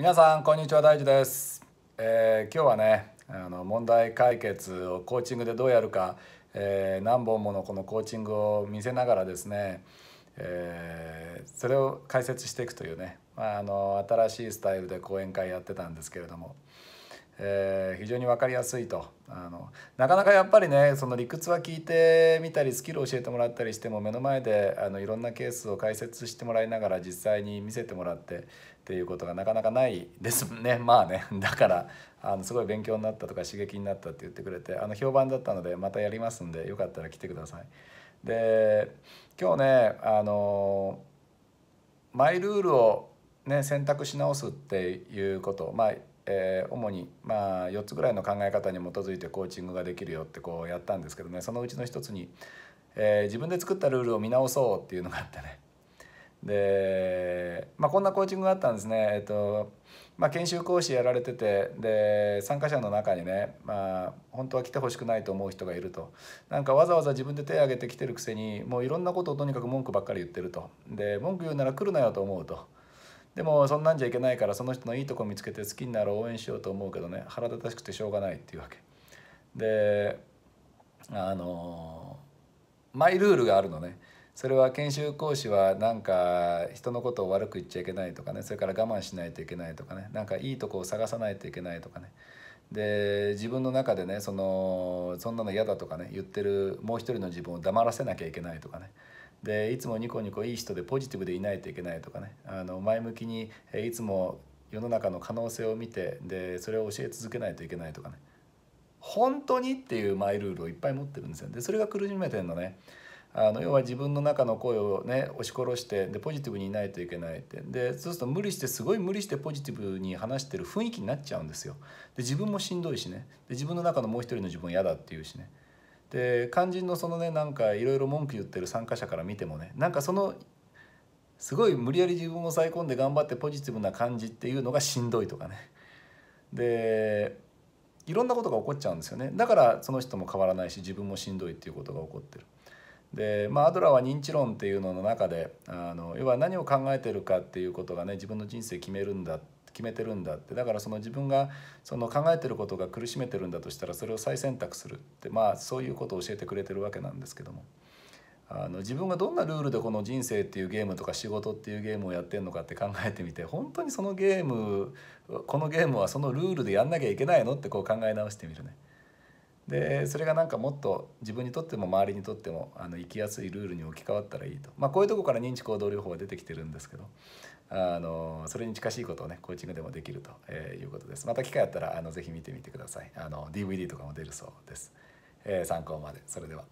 皆さんこんにちは大地です、えー、今日はねあの問題解決をコーチングでどうやるか、えー、何本ものこのコーチングを見せながらですね、えー、それを解説していくというね、まあ、あの新しいスタイルで講演会やってたんですけれども、えー、非常に分かりやすいとあのなかなかやっぱりねその理屈は聞いてみたりスキルを教えてもらったりしても目の前であのいろんなケースを解説してもらいながら実際に見せてもらってっていうことがなかなかないですもんね まあねだからあのすごい勉強になったとか刺激になったって言ってくれてあの評判だったのでまたやりますんでよかったら来てください。で今日ねあのマイルールをね選択し直すっていうことまあえー、主にまあ4つぐらいの考え方に基づいてコーチングができるよってこうやったんですけどねそのうちの一つに、えー、自分で作ったルールを見直そうっていうのがあってねで、まあ、こんなコーチングがあったんですね、えっとまあ、研修講師やられててで参加者の中にね、まあ、本当は来てほしくないと思う人がいるとなんかわざわざ自分で手を挙げてきてるくせにもういろんなことをとにかく文句ばっかり言ってるとで文句言うなら来るなよと思うと。でもそんなんじゃいけないからその人のいいとこ見つけて好きになる応援しようと思うけどね腹立たしくてしょうがないっていうわけであのマイルールがあるのねそれは研修講師はなんか人のことを悪く言っちゃいけないとかねそれから我慢しないといけないとかねなんかいいとこを探さないといけないとかねで自分の中でねそのそんなの嫌だとかね言ってるもう一人の自分を黙らせなきゃいけないとかねでいつもニコニコいい人でポジティブでいないといけないとかねあの前向きにいつも世の中の可能性を見てでそれを教え続けないといけないとかね本当にっていうマイルールをいっぱい持ってるんですよでそれが苦しめてんのねあの要は自分の中の声をね押し殺してでポジティブにいないといけないってでそうすると無理してすごい無理してポジティブに話してる雰囲気になっちゃうんですよで自分もしんどいしねで自分の中のもう一人の自分嫌だっていうしねで肝心のそのねなんかいろいろ文句言ってる参加者から見てもねなんかそのすごい無理やり自分を抑え込んで頑張ってポジティブな感じっていうのがしんどいとかねでいろんなことが起こっちゃうんですよねだからその人も変わらないし自分もしんどいっていうことが起こってる。でまあ、アドラーは認知論っていうのの中であの要は何を考えてるかっていうことがね自分の人生決めるんだっ決めてるんだってだからその自分がその考えてることが苦しめてるんだとしたらそれを再選択するってまあそういうことを教えてくれてるわけなんですけどもあの自分がどんなルールでこの人生っていうゲームとか仕事っていうゲームをやってんのかって考えてみて本当にそのゲームこのゲームはそのルールでやんなきゃいけないのってこう考え直してみるね。でそれがなんかもっと自分にとっても周りにとってもあの生きやすいルールに置き換わったらいいと、まあ、こういうとこから認知行動療法が出てきてるんですけどあのそれに近しいことをねコーチングでもできると、えいうことですまた機会あったらあのぜひ見てみてくださいあの DVD とかも出るそうです、えー、参考までそれでは。